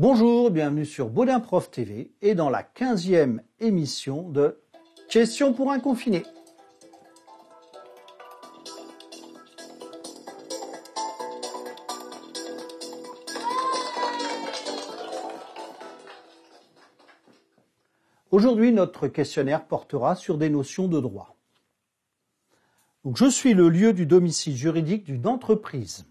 Bonjour, bienvenue sur Baudin Prof TV et dans la 15e émission de Question pour un confiné. Aujourd'hui, notre questionnaire portera sur des notions de droit. je suis le lieu du domicile juridique d'une entreprise.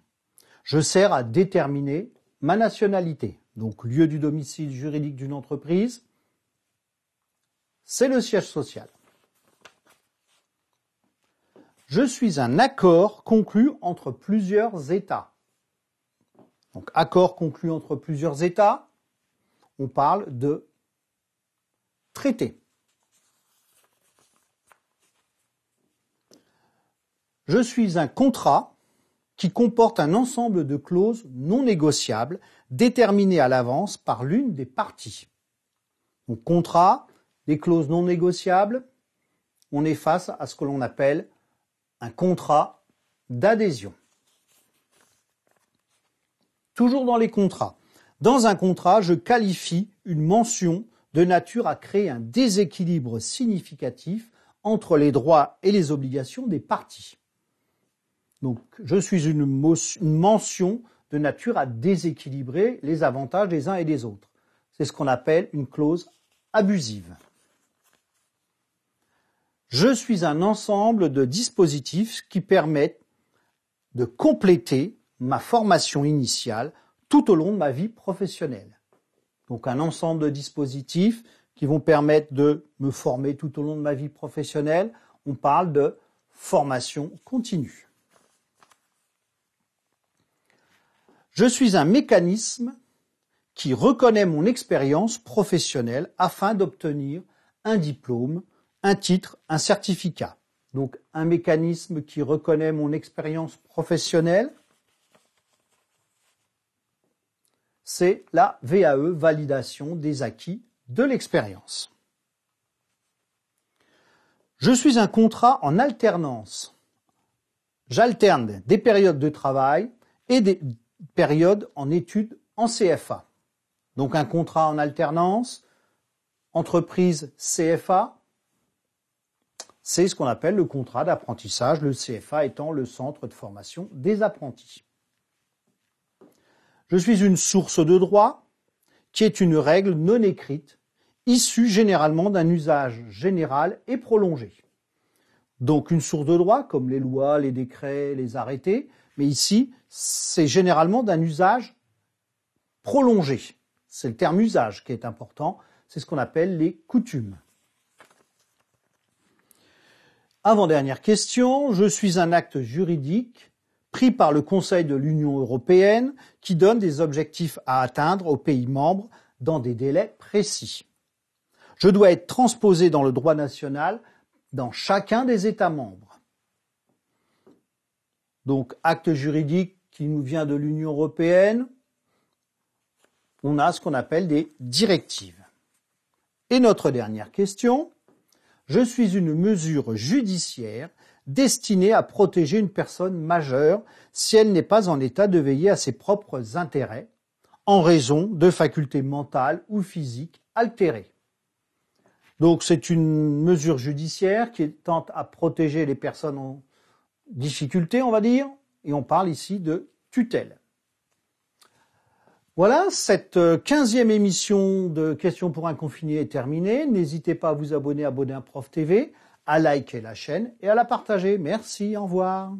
Je sers à déterminer ma nationalité donc lieu du domicile juridique d'une entreprise, c'est le siège social. Je suis un accord conclu entre plusieurs États. Donc accord conclu entre plusieurs États, on parle de traité. Je suis un contrat qui comporte un ensemble de clauses non négociables déterminées à l'avance par l'une des parties. Donc contrat, des clauses non négociables, on est face à ce que l'on appelle un contrat d'adhésion. Toujours dans les contrats. Dans un contrat, je qualifie une mention de nature à créer un déséquilibre significatif entre les droits et les obligations des parties. Donc, je suis une, une mention de nature à déséquilibrer les avantages des uns et des autres. C'est ce qu'on appelle une clause abusive. Je suis un ensemble de dispositifs qui permettent de compléter ma formation initiale tout au long de ma vie professionnelle. Donc un ensemble de dispositifs qui vont permettre de me former tout au long de ma vie professionnelle, on parle de formation continue. Je suis un mécanisme qui reconnaît mon expérience professionnelle afin d'obtenir un diplôme, un titre, un certificat. Donc un mécanisme qui reconnaît mon expérience professionnelle, c'est la VAE, validation des acquis de l'expérience. Je suis un contrat en alternance. J'alterne des périodes de travail et des, période en études en CFA. Donc un contrat en alternance, entreprise CFA, c'est ce qu'on appelle le contrat d'apprentissage, le CFA étant le centre de formation des apprentis. Je suis une source de droit qui est une règle non écrite, issue généralement d'un usage général et prolongé. Donc une source de droit, comme les lois, les décrets, les arrêtés, mais ici, c'est généralement d'un usage prolongé. C'est le terme usage qui est important. C'est ce qu'on appelle les coutumes. Avant-dernière question, je suis un acte juridique pris par le Conseil de l'Union européenne qui donne des objectifs à atteindre aux pays membres dans des délais précis. Je dois être transposé dans le droit national dans chacun des États membres. Donc, acte juridique qui nous vient de l'Union européenne, on a ce qu'on appelle des directives. Et notre dernière question, je suis une mesure judiciaire destinée à protéger une personne majeure si elle n'est pas en état de veiller à ses propres intérêts en raison de facultés mentales ou physiques altérées. Donc c'est une mesure judiciaire qui tente à protéger les personnes en difficulté, on va dire, et on parle ici de tutelle. Voilà, cette euh, quinzième émission de Questions pour un confiné est terminée. N'hésitez pas à vous abonner à Bonin Prof TV, à liker la chaîne et à la partager. Merci, au revoir.